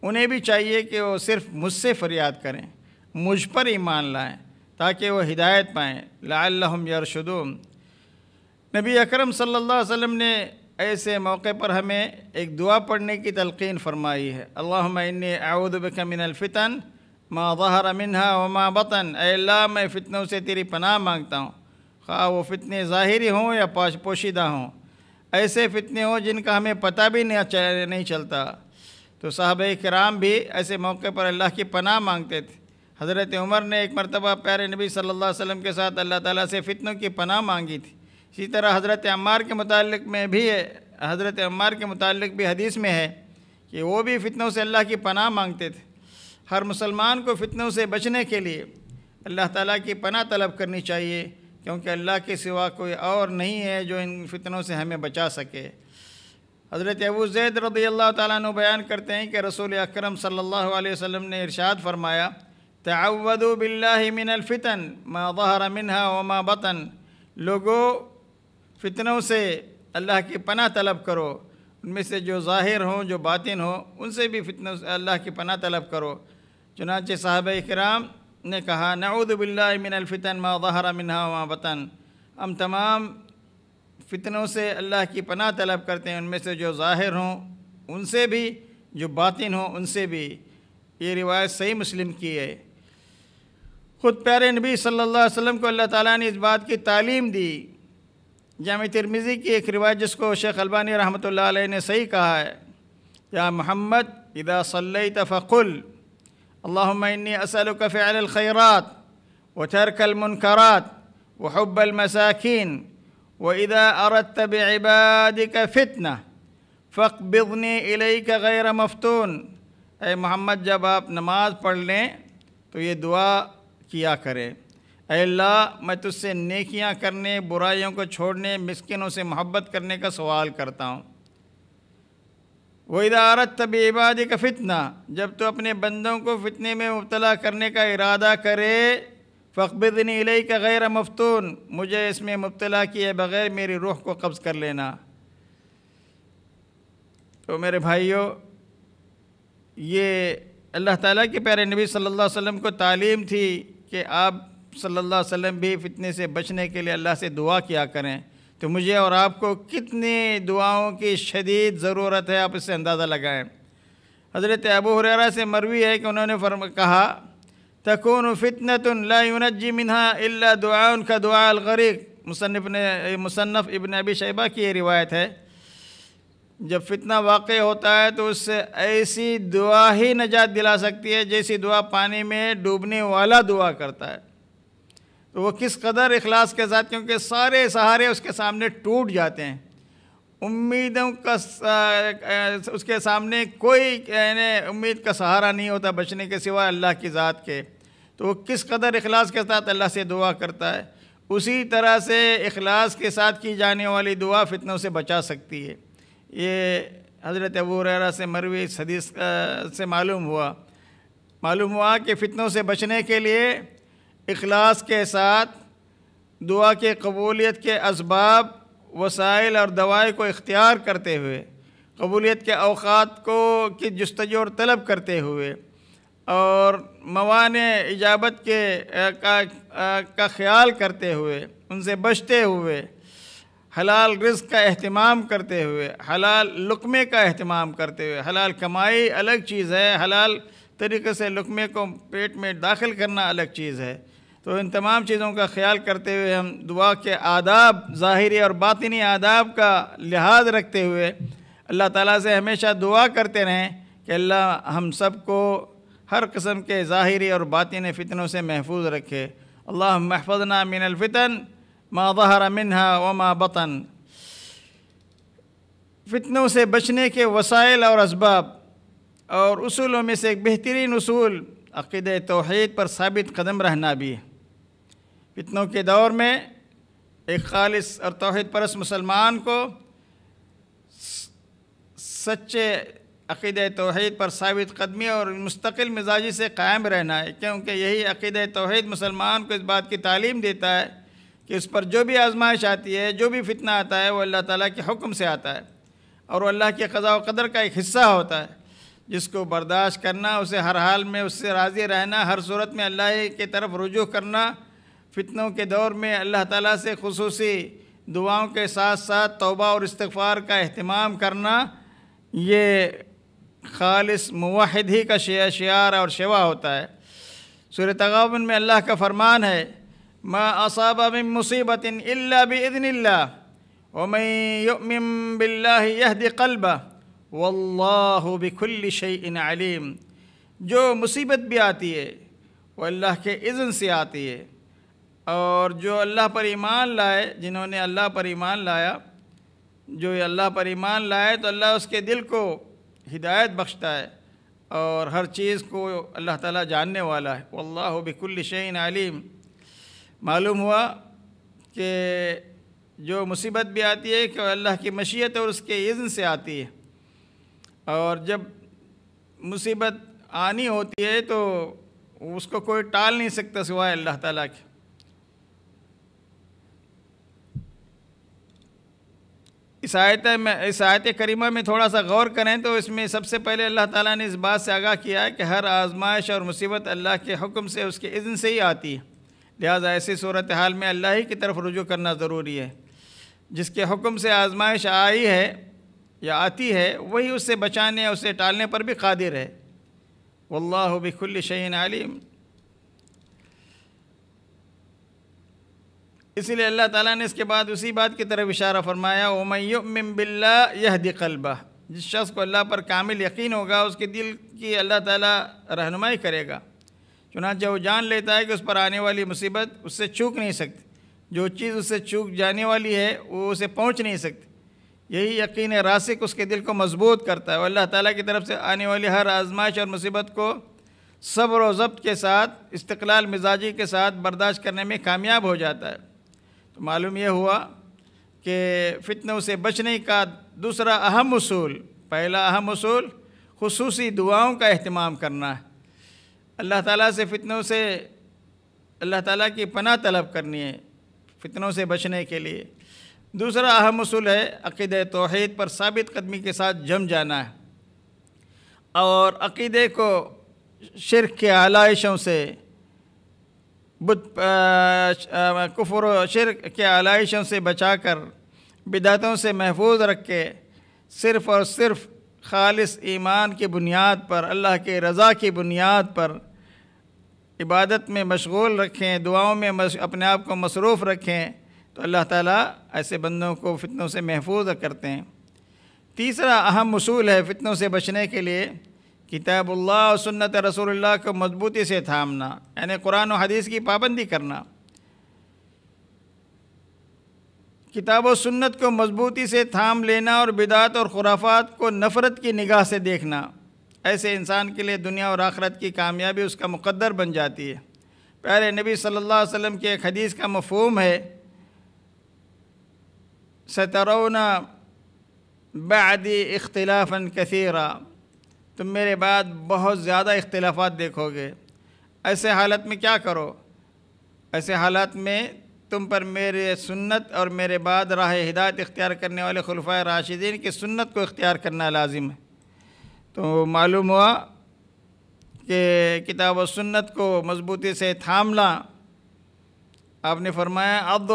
उन्हें भी चाहिए कि वो सिर्फ मुझसे फरियाद करें मुझ पर ईमान लाएँ ताकि वो हिदायत पाएँ लाम यरशदूम नबी अकरम सल्लल्लाहु अलैहि वसल्लम ने ऐसे मौके पर हमें एक दुआ पढ़ने की तलकिन फरमाई है अल्लाह इन आउदबिन फ़ितन माँ ज़हर मिनहा व माँ बतन अल्लाह मैं फ़ितनों से तेरी पनाह मांगता हूँ खा वो फ़ितने जाहिर हों या पाश पोशीदा हों ऐसे फ़ितने हों जिनका हमें पता भी नहीं अच्छा, नहीं चलता तो साहब कराम भी ऐसे मौके पर अल्लाह की पनाह मांगते थे हज़रत उमर ने एक मरतबा प्यारे नबी सल्ला वसम के साथ अल्लाह ताली से फ़ितनों की पनाह मांगी थी इसी तरह हज़रत अम्मार के मतलब में भी है हज़रत अम्मार के मतलब भी हदीस में है कि वो भी फ़ितनों से अल्लाह की पनाह मांगते थे हर मुसलमान को फितनों से बचने के लिए अल्लाह ताला की पना तलब करनी चाहिए क्योंकि अल्लाह के सिवा कोई और नहीं है जो इन फितनों से हमें बचा सके हज़रत अबू जैद रदी अल्लाह तु बयान करते हैं कि रसूल अक्रम सल्लल्लाहु अलैहि वसल्लम ने इरशाद फरमाया तवदु बिल्लामिनफ़ितन माँ बहर मिनहा व बतन लोगों फितनों से अल्लाह की पना तलब करो उनमें से जो ज़ाहिर हों जो बातिन हों उनसे भी फितनों से अल्लाह की पना तलब करो चुनाच साहब कराम ने कहा नऊदबिल्लामिनफ़ितन महरा मिनहा वतन हम तमाम फितनों से अल्लाह की पनाह तलब करते हैं उनमें से जो ज़ाहिर हों उनसे भी जो बातिन हों उनसे भी ये रिवायत सही मुस्लिम की है ख़ुद प्यारे नबी सल्लल्लाहु अलैहि वसल्लम को अल्लाह ताला ने इस बात की तालीम दी जाम तिरमिज़ी की एक रिवायत जिसको शेख अलबानी रहमत ने सही कहा है या मोहम्मद इदा सल तफ़ुल اللهم إني أسألك فعل الخيرات وترك المنكرات وحب المساكين وإذا أردت بعبادك فتنة फ़कबिदनी इलैक गैर मफतून ए मोहम्मद जब आप नमाज पढ़ लें तो ये दुआ किया करें अल्लाह मैं तुझसे नेकियां करने बुराइयों को छोड़ने मिसकिनों से मोहब्बत करने का सवाल करता हूँ वहीदारत इबादी का फितना जब तो अपने बंदों को फितने में मुबला करने का इरादा करे फ़कबदनी लई का गैर मफतून मुझे इसमें मुबला किए बग़ैर मेरी रूह को कब्ज़ कर लेना तो मेरे भाइयों ये अल्लाह ताला के प्यारे नबी सल्लल्लाहु अलैहि वसल्लम को तालीम थी कि आप सल्लल्लाहु अलैहि वसल्लम भी फितने से बचने के लिए अल्लाह से दुआ किया करें तो मुझे और आपको कितनी दुआओं की शदीद ज़रूरत है आप इससे अंदाज़ा लगाएं हज़रत अबू हुररा से मरवी है कि उन्होंने फर्म कहा तकून फ़ितनतनजी मिनहा अल्ला दुआ उनका दुआ अलगरीक मुसनफ़ ने मुसनफ़ इबन अबी शैबा की ये रिवायत है जब फितना वाक़ होता है तो उससे ऐसी दुआ ही नजात दिला सकती है जैसी दुआ पानी में डूबने वाला दुआ करता है तो वो किस कदर अखलास के साथ क्योंकि सारे सहारे उसके सामने टूट जाते हैं उम्मीदों का उसके सामने कोई उम्मीद का सहारा नहीं होता बचने के सिवा अल्लाह की ज़ात के तो वो किस कदर अखलास के साथ अल्लाह से दुआ करता है उसी तरह से अखलास के साथ की जाने वाली दुआ फितनों से बचा सकती है ये हज़रत अबू से मरवी सदीस हदीस से मालूम हुआ मालूम हुआ कि फ़ितनों से बचने के लिए इखलास के साथ दुआ के कबूलियत के इसबाब वसाइल और दवाई को इख्तियार करते हुए कबूलियत के अवकात को की जस्तज और तलब करते हुए और मवान इजाबत के का, का ख्याल करते हुए उनसे बचते हुए हलाल रिस्क का अहतमाम करते हुए हलाल लुकमे का अहतमाम करते हुए हलाल कमाई अलग चीज़ है हलाल तरीके से लुकमे को पेट में दाखिल करना अलग चीज़ है तो इन तमाम चीज़ों का ख्याल करते हुए हम दुआ के आदाब ज़ाहरी और बातनी आदाब का लिहाज रखते हुए अल्लाह ताला से हमेशा दुआ करते रहें कि अल्लाह हम सब को हर कस्म के ज़ाहरी और बातिन फ़ितनों से महफूज रखे अल्लाह महफजना मिनलफ़ितन माँ बहर मिनहा व माँ बतन फितनों से बचने के वसाइल और इसबाब और उसूलों में से एक बेहतरीन असूल अक़ीद तोहद पर साबित कदम रहना भी है फितनों के दौर में एक खालिस और तोहद परस मुसलमान को सच्चे अक़ीद तोहद पर साबित कदमी और मुस्तकिल मिजाजी से कायम रहना है क्योंकि यही अक़द तोहद मुसलमान को इस बात की तालीम देता है कि उस पर जो भी आजमाइश आती है जो भी फितना आता है वो अल्लाह ताला के हुक्म से आता है और वो अल्लाह के कज़ा कदर का एक हिस्सा होता है जिसको बर्दाश्त करना उसे हर हाल में उससे राज़ी रहना हर सूरत में अल्लाह के तरफ रुजू करना फितनों के दौर में अल्लाह ताला से खसूस दुआओं के साथ साथ तौबा और इस्तफ़ार का अहतमाम करना ये खालिस मुहद ही का शार और शेवा होता है सूर तगावन में अल्लाह का फरमान है मा असाब मिन मुसीबत इल्ला वमन यहदी कल्बा वल्लाहु बिकुल्ल शैइन अलीम जो मुसीबत भी आती है वो अल्लाह के इज़्न से आती है और जो अल्लाह पर ईमान लाए जिन्होंने अल्लाह पर ईमान लाया जो अल्लाह पर ईमान लाए तो अल्लाह उसके दिल को हिदायत बख्शता है और हर चीज़ को अल्लाह ताला जानने वाला है अल्लाह बिकुल शैन आलिम मालूम हुआ कि जो मुसीबत भी आती है कि अल्लाह की मशीयत और उसके इज़्न से आती है और जब मुसीबत आनी होती है तो उसको कोई टाल नहीं सकता सिवाय अल्लाह ताला के इस आयत में इस आयत करीमा में थोड़ा सा गौर करें तो इसमें सबसे पहले अल्लाह ताला ने इस बात से आगाह किया है कि हर आजमाइश और मुसीबत अल्लाह के हुक्म से उसके इज़्ज़ से ही आती है लिहाजा ऐसी सूरत हाल में अल्लाह ही की तरफ रुजू करना ज़रूरी है जिसके हुक्म से आजमाइश आई है या आती है वही उससे बचाने उसे टालने पर भी कादिर है वल्लाह बिखुल शहीन आलिम इसीलिए अल्लाह ताला ने इसके बाद उसी बात की तरफ इशारा फरमाया ओमयम बिल्ला यह दिकलबा जिस शख्स को अल्लाह पर कामिल यकीन होगा उसके दिल की अल्लाह ताला रहनुमाई करेगा चुनाचा वो जान लेता है कि उस पर आने वाली मुसीबत उससे चूक नहीं सकती जो चीज़ उससे चूक जाने वाली है वो उसे पहुँच नहीं सकती यही यकीन रासिक उसके दिल को मजबूत करता है और अल्लाह ताली की तरफ से आने वाली हर आजमाइश और मुसीबत को सब्र जब्त के साथ इस्तलाल मिजाजी के साथ बर्दाश्त करने में कामयाब हो जाता है तो मालूम यह हुआ कि फितनों से बचने का दूसरा अहम असूल पहला अहम असूल खसूस दुआओं का अहतमाम करना है अल्लाह ताला से फितनों से अल्लाह ताला की पना तलब करनी है फितनों से बचने के लिए दूसरा अहम असूल है अक़ीद तोहेद पर साबित कदमी के साथ जम जाना है और अक़ीदे को शिरक के आलाइशों से बुत कुफर शिर के आलाइशों से बचाकर बिदातों से महफूज रख के सिर्फ़ और सिर्फ खालिस ईमान की बुनियाद पर अल्लाह के रज़ा की बुनियाद पर इबादत में मशगूल रखें दुआओं में मश, अपने आप को मसरूफ़ रखें तो अल्लाह ताला ऐसे बंदों को फितनों से महफूज करते हैं तीसरा अहम असूल है फितनों से बचने के लिए किताबुल्ला और सुन्नत रसूलुल्लाह को मजबूती से थामना यानी कुरान और हदीस की पाबंदी करना किताब और सुन्नत को मजबूती से थाम लेना और बिदात और खुराफात को नफ़रत की निगाह से देखना ऐसे इंसान के लिए दुनिया और आखरत की कामयाबी उसका मुकद्दर बन जाती है प्यारे नबी सल्लल्लाहु अलैहि वसल्लम के एक हदीस का मफहम है सतरौना बदी इख्तलाफ़न कसीरा तुम मेरे बाद बहुत ज़्यादा इख्तलाफात देखोगे ऐसे हालत में क्या करो ऐसे हालात में तुम पर मेरे सुन्नत और मेरे बाद राह हिदायत इख्तियार करने वाले खुलफा राशिदीन की सुन्नत को इख्तियार करना लाजिम है तो मालूम हुआ कि किताब सुन्नत को मजबूती से थामना आपने फरमाया अब्द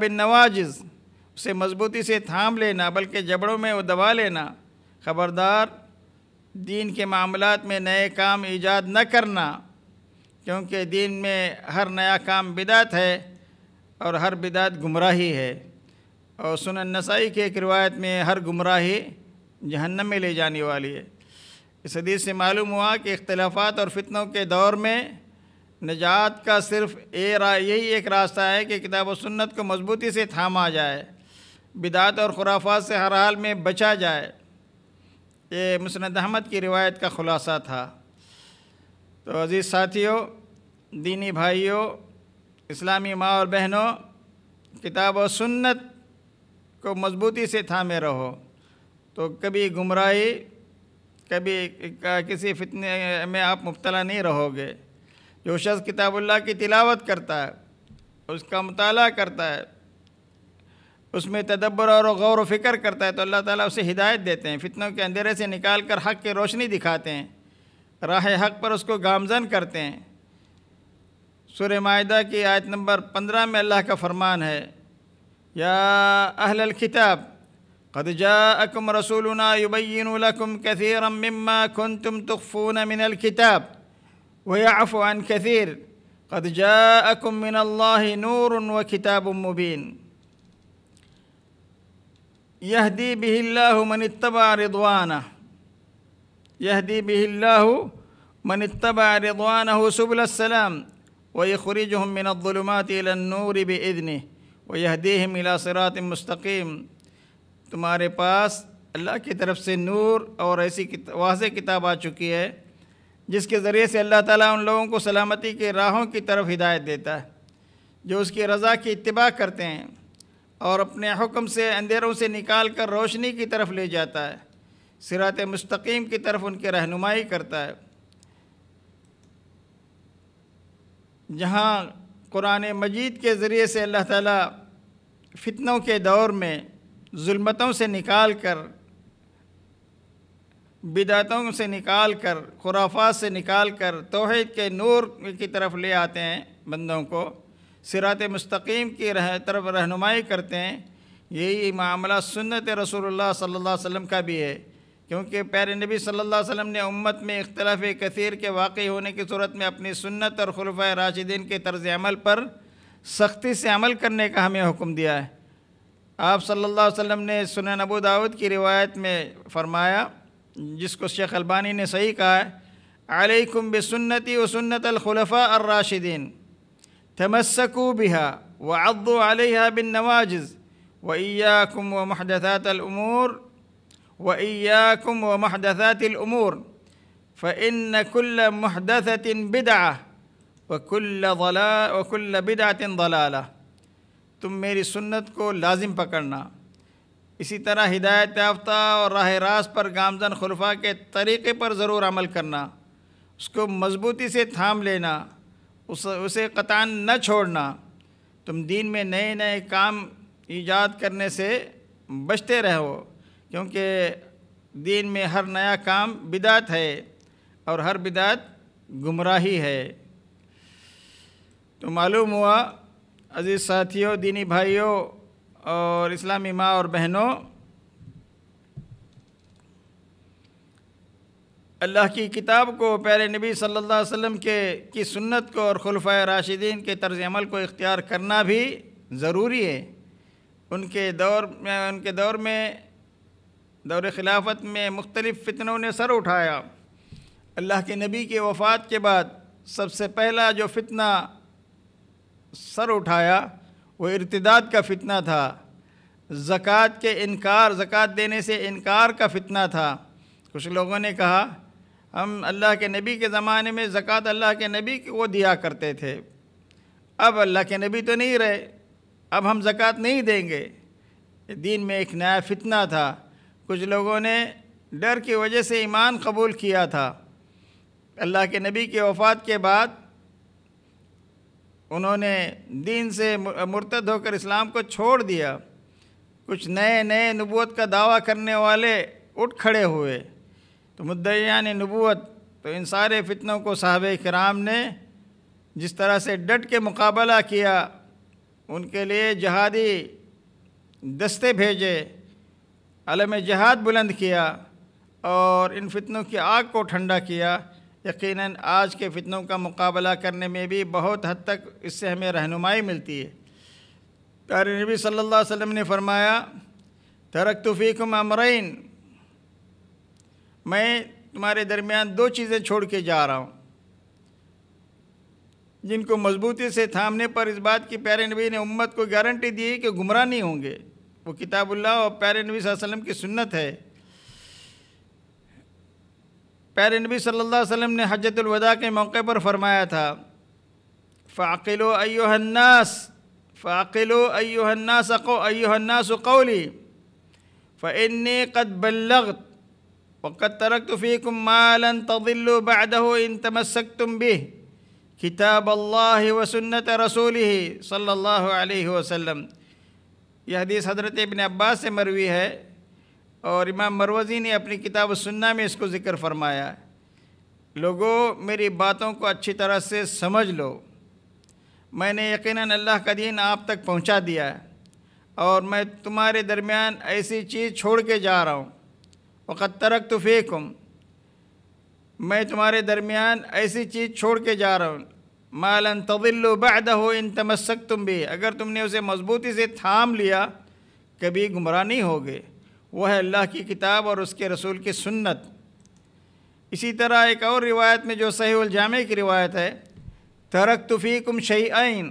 बिन नवाजिज़ उसे मजबूती से थाम लेना बल्कि जबड़ों में वो दबा लेना ख़बरदार दीन के मामलों में नए काम ईजाद न करना क्योंकि दीन में हर नया काम बिदात है और हर बिदात गुमराही है और सुन नसाई के एक रिवायत में हर गुमराही जहन्नम में ले जाने वाली है इस हदीस से मालूम हुआ कि इख्तलाफात और फितनों के दौर में निजात का सिर्फ ए यही एक रास्ता है कि किताब व सुन्नत को मजबूती से थामा जाए बिदात और खुराफात से हर हाल में बचा जाए ये मुसनद अहमद की रिवायत का ख़ुलासा था तो अज़ीज़ साथियों दीनी भाइयों इस्लामी माँ और बहनों किताब और सुन्नत को मजबूती से थामे रहो तो कभी गुमराही कभी किसी फितने में आप मुबतला नहीं रहोगे जो शख्स किताबुल्ला की तिलावत करता है उसका मताल करता है उसमें तदब्बर और गौर व फिक्र करता है तो अल्लाह ताला उसे हिदायत देते हैं फितनों के अंधेरे से निकाल कर हक़ की रोशनी दिखाते हैं राह हक़ पर उसको गामजन करते हैं सुर माहा की आयत नंबर पंद्रह में अल्लाह का फरमान है या अहल खिताब कदजा अकम रसूलना युबैनकुम कसर खुन तुम तुफ़ून मिनल खिताब वफ़ान कसर कदजा अकम नूर व खिताब मुबीन यहदी बिहिल्लाहु मनित्तबा रिदवाना यहदी बिहिल्लाहु मनित्तबा रिदवानहु सुबुलसलाम व यखरिजहुम मिन अद्दुलुमात इला नूर बिइذनि व यहदीहिम इला सिरातिन मुस्तकीम तुम्हारे पास अल्लाह की तरफ से नूर और ऐसी वाज किताब आ चुकी है जिसके ज़रिए से अल्लाह ताला उन लोगों को सलामती के राहों की तरफ हिदायत देता है जो उसकी रज़ा की इतबा करते हैं और अपने हुक्म से अंधेरों से निकाल कर रोशनी की तरफ ले जाता है सिरात मुस्तकीम की तरफ उनकी रहनुमाई करता है जहाँ कुरान मजीद के ज़रिए से अल्लाह ताला फितनों के दौर में जुल्मतों से निकाल कर बिदातों से निकाल कर खुराफात से निकाल कर तोहेद के नूर की तरफ ले आते हैं बंदों को सिरात मुस्तकीम की रह तरफ रहनुमाई करते हैं यही मामला सुन्नत रसूल सल्ला वसम का भी है क्योंकि प्यारे नबी सल्लल्लाहु अलैहि वसल्लम ने उम्मत में इख्तलाफ कثیر के वाक़ होने की सूरत में अपनी सुन्नत और खलफ़ राशिदीन के तर्ज अमल पर सख्ती से अमल करने का हमें हुक्म दिया है आप सल्लल्लाहु अलैहि वसल्लम ने सुन नबू दाऊद की रिवायत में फ़रमाया जिसको शेख अलबानी ने सही कहा है अलैकुम बसन्नती व सुन्नत अलखलफ़ा और राशिदीन تمسكوا بها وعضوا عليها بالنواجز وإياكم ومحدثات الأمور وإياكم ومحدثات الأمور فإن كل محدثة بدعة وكل ضلال وكل بدعة ضلالة تم میری سنت کو لازم پکڑنا اسی طرح ہدایت یافتہ اور راہ راست پر گامزن خلفہ کے طریقے پر ضرور عمل کرنا اس کو مضبوطی سے تھام لینا उस उसे कतान न छोड़ना तुम दीन में नए नए काम ईजाद करने से बचते रहो क्योंकि दीन में हर नया काम बिदात है और हर बिदात गुमराही है तो मालूम हुआ अज़ीज़ साथियों दीनी भाइयों और इस्लामी माँ और बहनों अल्लाह की किताब को प्यारे नबी सल्लल्लाहु अलैहि वसल्लम के की सुन्नत को और खुलफा राशिदीन के तर्ज अमल को इख्तियार करना भी ज़रूरी है उनके दौर में उनके दौर में दौर खिलाफत में मुख्तलिफ़ फितनों ने सर उठाया अल्लाह के नबी के वफ़ात के बाद सबसे पहला जो फितना सर उठाया वो इर्तदाद का फितना था ज़क़़त के इनकार ज़क़़त देने से इनकार का फितना था कुछ लोगों ने कहा हम अल्लाह के नबी के ज़माने में ज़क़़त अल्लाह के नबी को दिया करते थे अब अल्लाह के नबी तो नहीं रहे अब हम ज़क़़त नहीं देंगे दीन में एक नया फितना था कुछ लोगों ने डर की वजह से ईमान कबूल किया था अल्लाह के नबी के वफ़ात के बाद उन्होंने दीन से मुर्तद होकर इस्लाम को छोड़ दिया कुछ नए नए नबूत का दावा करने वाले उठ खड़े हुए तो मुद्दयान नबूत तो इन सारे फितनों को साहब कराम ने जिस तरह से डट के मुकाबला किया उनके लिए जहादी दस्ते भेजे अलम जहाद बुलंद किया और इन फितनों की आग को ठंडा किया यकीनन आज के फितनों का मुकाबला करने में भी बहुत हद तक इससे हमें रहनुमाई मिलती है प्यारे नबी सल्लल्लाहु अलैहि वसल्लम ने फरमाया तरक्तुफ़ीकम अमरैन मैं तुम्हारे दरमियान दो चीज़ें छोड़ के जा रहा हूँ जिनको मजबूती से थामने पर इस बात की प्यारे नबी ने उम्मत को गारंटी दी कि गुमराह नहीं होंगे वो किताबुल्ला और प्यारे नबी वसल्लम की सुन्नत है प्यारे नबी सल्लल्लाहु अलैहि वसल्लम ने हजतुलवदा के मौके पर फरमाया था फ़ाकिलो अयोहन्नास फ़ाकिलो अयोहन्नास अको अयोहन्नास कौली फ़ कद बल्लगत वक़द तरक फ़ीकुम मालन तदिल्लु बदहु इन तमसक तुम भी किताब अल्लाह व सुन्नत रसूल सल्ला वसम यह हदीस हज़रत इबन अब्बास से मरवी है और इमाम मरवज़ी ने अपनी किताब सुनना में इसको ज़िक्र फरमाया लोगों मेरी बातों को अच्छी तरह से समझ लो मैंने यकीनन अल्लाह का दीन आप तक पहुंचा दिया और मैं तुम्हारे दरमियान ऐसी चीज़ छोड़ के जा रहा हूँ वक़द तरक तुफ़ीकुम मैं तुम्हारे दरमियान ऐसी चीज़ छोड़ के जा रहा हूँ मालन तबिल्लु बद हो इन तमस्क तुम भी अगर तुमने उसे मजबूती से थाम लिया कभी गुमराह नहीं होगे वह है अल्लाह की किताब और उसके रसूल की सुन्नत इसी तरह एक और रिवायत में जो सही जामे की रिवायत है तरक कुम शही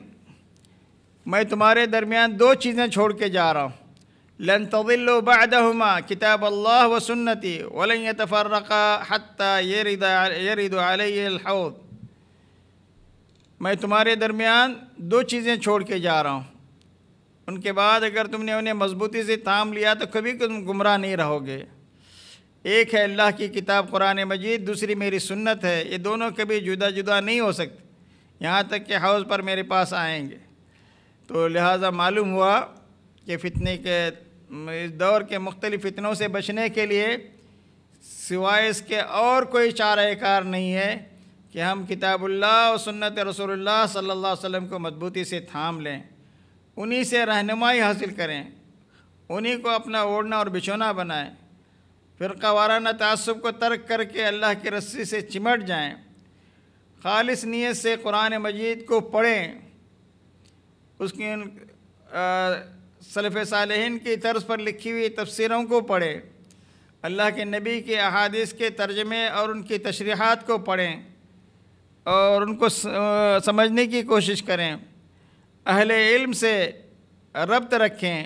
मैं तुम्हारे दरमियान दो चीज़ें छोड़ के जा रहा हूँ लन तदिल्लु بعدهما किताब अल्लाह وسنتي ولن يتفرقا حتى يرد يرد علي الحوض मैं तुम्हारे दरमियान दो चीज़ें छोड़ के जा रहा हूँ उनके बाद अगर तुमने उन्हें मजबूती से थाम लिया तो कभी तुम गुमराह नहीं रहोगे एक है अल्लाह की किताब कुरान मजीद दूसरी मेरी सुन्नत है ये दोनों कभी जुदा जुदा नहीं हो सकते यहाँ तक कि हाउस पर मेरे पास आएंगे तो लिहाजा मालूम हुआ कि फ़ितने के इस दौर के मुख्तलिफ़ फितनों से बचने के लिए सिवाय इसके और कोई चारकार नहीं है कि हम किताबुल्लाह और सुन्नत रसोल्ला सल्ला वसम को मजबूती से थाम लें उन्हीं से रहनुमाई हासिल करें उन्हीं को अपना ओढ़ना और बिछोना बनाएं फ़िरका वाराना तसब को तर्क करके अल्लाह की रस्सी से चिमट जाएं खालिस नीयत से कुरान मजीद को पढ़ें उसकी आ, सलफ़ साल की तर्ज पर लिखी हुई तफसरों को पढ़ें अल्लाह के नबी के अहादिस के तर्जमे और उनकी तशरीहत को पढ़ें और उनको समझने की कोशिश करें अहल इल्म से रब्त रखें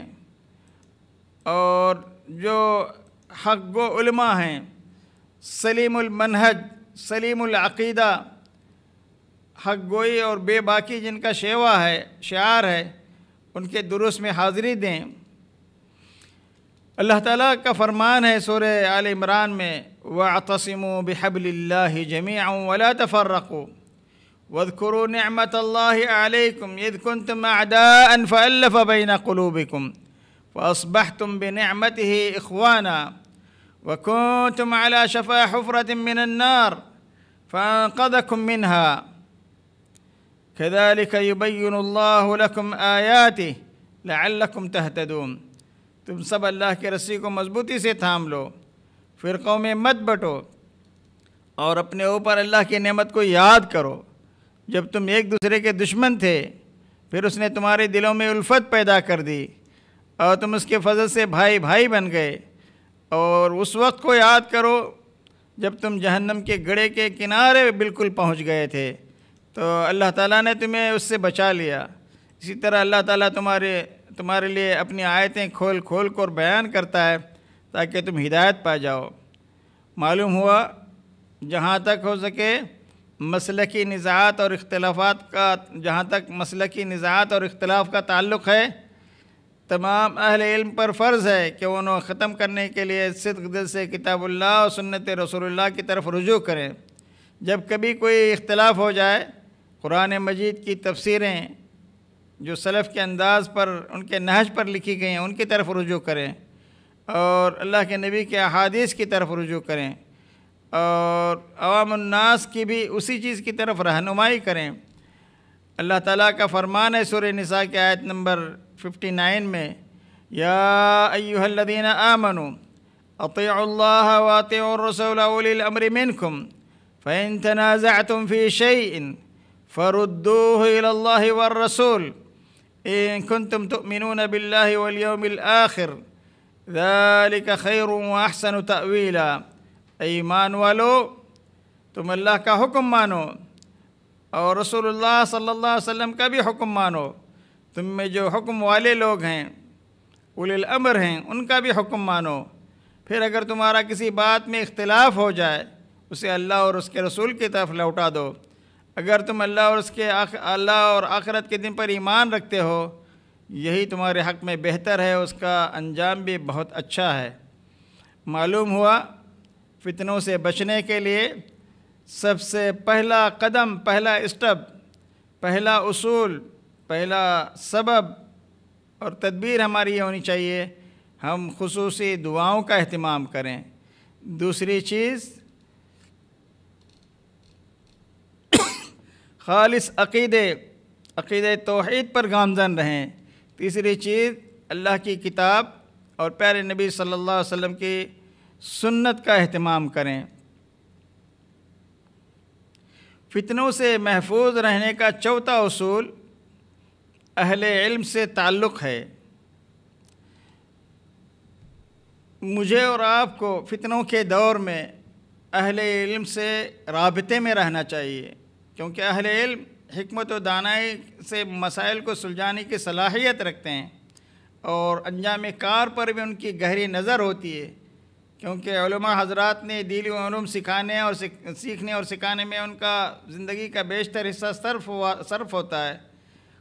और जो हक उलमा हैं सलीमनहज सलीमीदा हक गोई और बेबाकी जिनका शेवा है शार है ان کے دروس میں حاضری دیں اللہ تعالیٰ کا فرمان ہے سورہ آل عمران میں وَاعْتَصِمُوا بِحَبْلِ اللَّهِ جَمِيعًا وَلَا تَفَرَّقُوا وَاذْكُرُوا نِعْمَةَ اللَّهِ عَلَيْكُمْ اِذْ كُنْتُمْ أَعْدَاءً فَأَلَّفَ بَيْنَ قُلُوبِكُمْ فَأَصْبَحْتُمْ بِنِعْمَتِهِ إِخْوَانًا وَكُنْتُمْ عَلَى شَفَا حُفْرَةٍ مِّنَ النَّارِ فَأَنْقَذَكُمْ مِنْهَا कदालिक युबैनल्लाहु लकुम आयाति लअल्लकुम तहतदून तुम सब अल्लाह के रस्सी को मजबूती से थाम लो फ़िरक़ों में मत बटो और अपने ऊपर अल्लाह की नेमत को याद करो जब तुम एक दूसरे के दुश्मन थे फिर उसने तुम्हारे दिलों में उल्फत पैदा कर दी और तुम उसके फजल से भाई भाई बन गए और उस वक्त को याद करो जब तुम जहन्नम के गड़े के किनारे बिल्कुल पहुंच गए थे तो अल्लाह ताला ने तुम्हें उससे बचा लिया इसी तरह अल्लाह ताला तुम्हारे तुम्हारे लिए अपनी आयतें खोल खोल कर बयान करता है ताकि तुम हिदायत पा जाओ मालूम हुआ जहाँ तक हो सके मसल की निज़ात और इख्तलाफात का जहाँ तक मसल की निज़ात और इख्तलाफ का ताल्लुक़ है तमाम अहल इल्म पर फ़र्ज़ है कि उन्होंने ख़त्म करने के लिए सिद्ध दिल से किताबुल्ला और सुन्नत रसोल्ला की तरफ रुजू करें जब कभी कोई इख्तलाफ हो जाए कुरान मजीद की तफसीरें जो सलफ़ के अंदाज़ पर उनके नहज पर लिखी गई हैं उनकी तरफ रुजू करें और अल्लाह के नबी के अहादीस की तरफ रुजू करें और अवामनास की भी उसी चीज़ की तरफ रहनुमाई करें अल्लाह ताला का फरमान है सूर्य निसा के आयत नंबर 59 में या अयुहल्लिन आमनु अतः वात रसोल मिनकुम फ़ैन तनाज़ा तुम फ़ी शई فردوه الى الله والرسول ان كنتم تؤمنون بالله واليوم الاخر ذلك خير واحسن تاويلا ایمان والو تم الله كحكم مانو اور رسول الله صلى الله عليه وسلم کا حكم مانو تم میں جو حکم والے لوگ ہیں اول الامر ہیں ان کا بھی حکم مانو پھر اگر تمہارا کسی بات میں اختلاف ہو جائے اسے اللہ اور اس کے رسول کی طرف لوٹا دو अगर तुम अल्लाह और उसके अल्लाह और आखरत के दिन पर ईमान रखते हो यही तुम्हारे हक़ में बेहतर है उसका अंजाम भी बहुत अच्छा है मालूम हुआ फितनों से बचने के लिए सबसे पहला कदम पहला स्टप पहला उसूल पहला सबब और तदबीर हमारी ये होनी चाहिए हम खसूस दुआओं का अहतमाम करें दूसरी चीज़ खालिस अक़ीदे अक़ीद तोहद पर गामजन रहें तीसरी चीज़ अल्लाह की किताब और प्यार नबी सल्लल्लाहु अलैहि की सुन्नत का अहतमाम करें फितनों से महफूज रहने का चौथा असूल अहल इल्म से ताल्लुक़ है मुझे और आपको फितनों के दौर में अहल इल्म से रबते में रहना चाहिए क्योंकि अहल इल्म हमत दानाई से मसाइल को सुलझाने की सलाहियत रखते हैं और अंजाम कार पर भी उनकी गहरी नज़र होती है क्योंकि हजरात ने दीली ूम सिखाने और सीखने और सिखाने में उनका ज़िंदगी का बेशतर हिस्सा सर्फ हुआ सर्फ होता है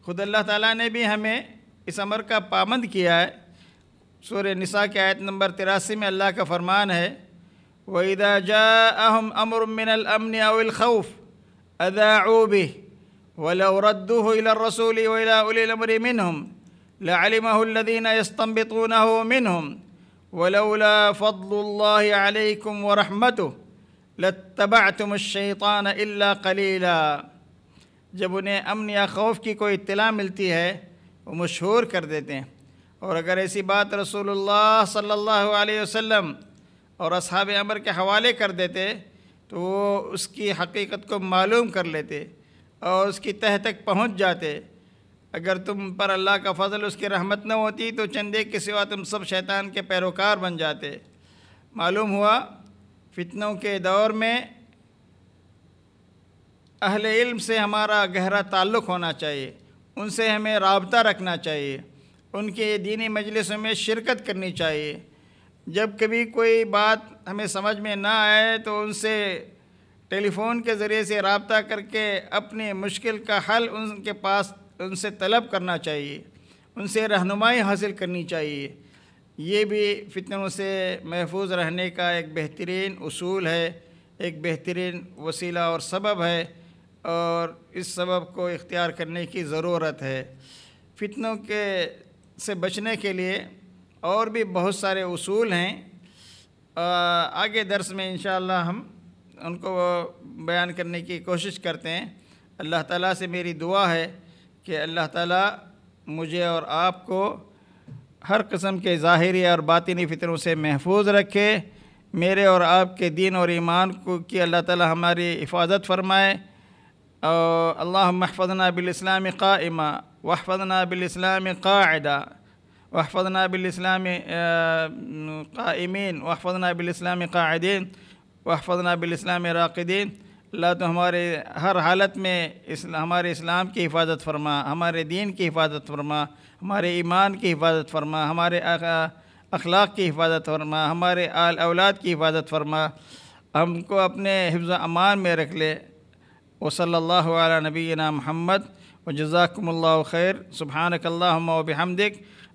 ख़ुद अल्लाह ताला ने भी हमें इस अमर का पाबंद किया है सूर निसा के आयत नंबर तिरासी में अल्लाह का फरमान है वहीदा जा अहम अमर मिनल अमन अविलखौफ़ أذاعوا به ولو ردوه إلى الرسول وإلى أولي الأمر منهم لعلمه الذين يستنبطونه منهم ولولا فضل الله عليكم ورحمته लत्तबातुम शैतान इल्ला कलीला जब उन्हें अमन या खौफ की कोई इतला मिलती है वो मशहूर कर देते हैं और अगर ऐसी बात रसूलुल्लाह सल्लल्लाहु अलैहि वसल्लम और असहाब अमर के हवाले कर देते तो वो उसकी हकीकत को मालूम कर लेते और उसकी तह तक पहुंच जाते अगर तुम पर अल्लाह का फजल उसकी रहमत न होती तो चंदे के सिवा तुम सब शैतान के पैरोकार बन जाते मालूम हुआ फितनों के दौर में अहल इल्म से हमारा गहरा ताल्लुक़ होना चाहिए उनसे हमें रबता रखना चाहिए उनके दीनी मजलिसों में शिरकत करनी चाहिए जब कभी कोई बात हमें समझ में ना आए तो उनसे टेलीफोन के ज़रिए से रबता करके अपनी मुश्किल का हल उनके पास उनसे तलब करना चाहिए उनसे रहनुमाई हासिल करनी चाहिए ये भी फितनों से महफूज रहने का एक बेहतरीन असूल है एक बेहतरीन वसीला और सबब है और इस सबब को इख्तियार करने की ज़रूरत है फितनों के से बचने के लिए और भी बहुत सारे उसूल हैं आगे दर्स में इन हम उनको बयान करने की कोशिश करते हैं अल्लाह ताला से मेरी दुआ है कि अल्लाह ताला मुझे और आपको हर कस्म के ज़ाहरी और बातनी फितरों से महफूज रखे मेरे और आपके दीन और ईमान को कि अल्लाह ताला हमारी हिफाजत फरमाए और अल्लाह महफजना बिलस्लाम कायमा वहफजना का कायदा वहफ़ना बिलस्लाम कामिन वहफ़ना बिलस्लाम कायदीन वहफ़ना बिलस्लाम राक़दीन अल्लाह तो हमारे हर हालत में इस हमारे इस्लाम की हिफाजत फरमा हमारे दीन की हिफाजत फरमा हमारे ईमान की हिफाजत फरमा हमारे अखलाक की हिफाजत फरमा हमारे आल औलाद की हिफाजत फरमा हमको अपने हिफ्ज़ अमान में रख ले व सल्ला नबीना महमद व जजाकमल खैर सुबहानकल्ला वबहमदिक